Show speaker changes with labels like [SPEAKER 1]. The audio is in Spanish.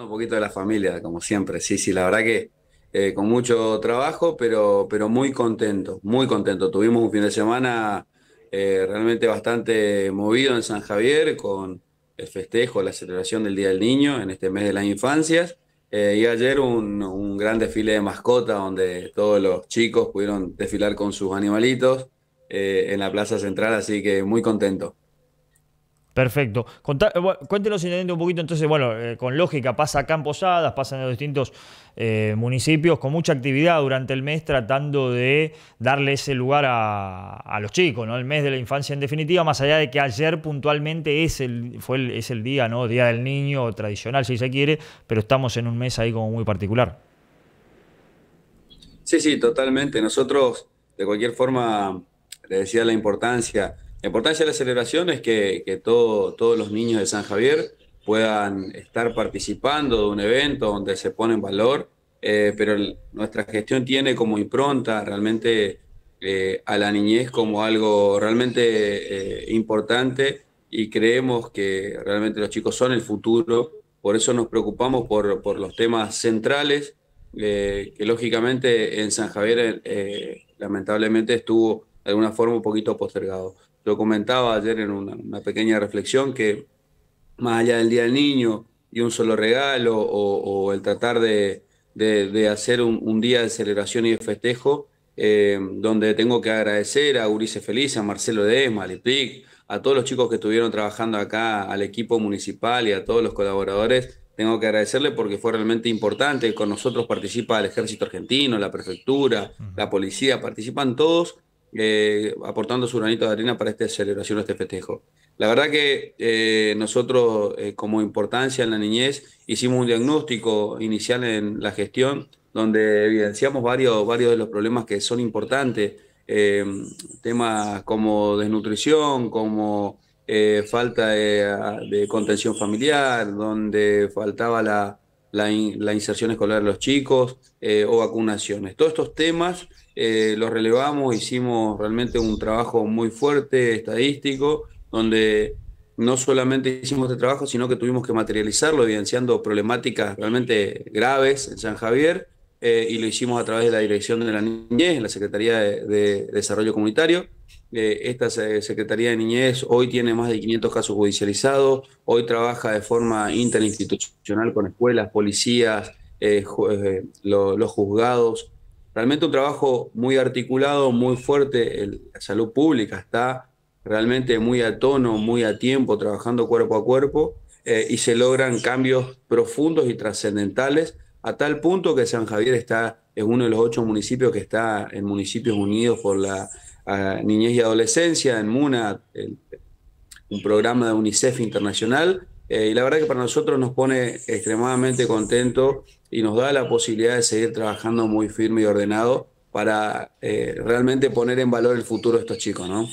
[SPEAKER 1] un poquito de la familia, como siempre. Sí, sí, la verdad que eh, con mucho trabajo, pero, pero muy contento, muy contento. Tuvimos un fin de semana eh, realmente bastante movido en San Javier con el festejo, la celebración del Día del Niño en este mes de las infancias. Eh, y ayer un, un, gran desfile de mascota donde todos los chicos pudieron desfilar con sus animalitos en la Plaza Central, así que muy contento.
[SPEAKER 2] Perfecto. Eh, cuéntenos cuéntenos un poquito, entonces, bueno, eh, con lógica, pasa acá en Posadas, pasa en los distintos eh, municipios, con mucha actividad durante el mes, tratando de darle ese lugar a, los chicos, ¿no? El mes de la infancia, en definitiva, más allá de que ayer puntualmente es el, fue el, es el día, ¿no? Día del niño, tradicional, si se quiere, pero estamos en un mes ahí como muy particular.
[SPEAKER 1] Sí, sí, totalmente. Nosotros, de cualquier forma, le decía la importancia la importancia de la celebración es que, todos los niños de San Javier puedan estar participando de un evento donde se pone en valor, eh, pero nuestra gestión tiene como impronta realmente eh, a la niñez como algo realmente eh, importante y creemos que realmente los chicos son el futuro, por eso nos preocupamos por los temas centrales, que lógicamente en San Javier lamentablemente estuvo de alguna forma un poquito postergado. Lo comentaba ayer en una, pequeña reflexión que más allá del Día del Niño y un solo regalo o, el tratar de, hacer un, día de celebración y de festejo, eh, donde tengo que agradecer a Urice Feliz, a Marcelo Desma, a Lipic, a todos los chicos que estuvieron trabajando acá, al equipo municipal y a todos los colaboradores, tengo que agradecerle porque fue realmente importante. Con nosotros participa el ejército argentino, la prefectura, la policía, participan todos eh, aportando su granito de harina para esta celebración, este festejo. La verdad que eh, nosotros, eh, como importancia en la niñez, hicimos un diagnóstico inicial en la gestión, donde evidenciamos varios, varios de los problemas que son importantes, temas como desnutrición, como falta de contención familiar, donde faltaba la, la, inserción escolar de los chicos eh, o vacunaciones. Todos estos temas eh, los relevamos, hicimos realmente un trabajo muy fuerte estadístico, donde no solamente hicimos este trabajo, sino que tuvimos que materializarlo, evidenciando problemáticas realmente graves en San Javier, eh, y lo hicimos a través de la Dirección de la Niñez, la Secretaría de Desarrollo Comunitario, esta Secretaría de Niñez hoy tiene más de 500 casos judicializados, hoy trabaja de forma interinstitucional con escuelas, policías, eh, eh, los juzgados. Realmente un trabajo muy articulado, muy fuerte. la salud pública está realmente muy a tono, muy a tiempo, trabajando cuerpo a cuerpo eh, y se logran cambios profundos y trascendentales a tal punto que San Javier está, es uno de los ocho municipios que está en Municipios Unidos por la niñez y adolescencia en MUNA, un programa de UNICEF internacional. Eh, y la verdad que para nosotros nos pone extremadamente contento y nos da la posibilidad de seguir trabajando muy firme y ordenado para eh, realmente poner en valor el futuro de estos chicos, ¿no?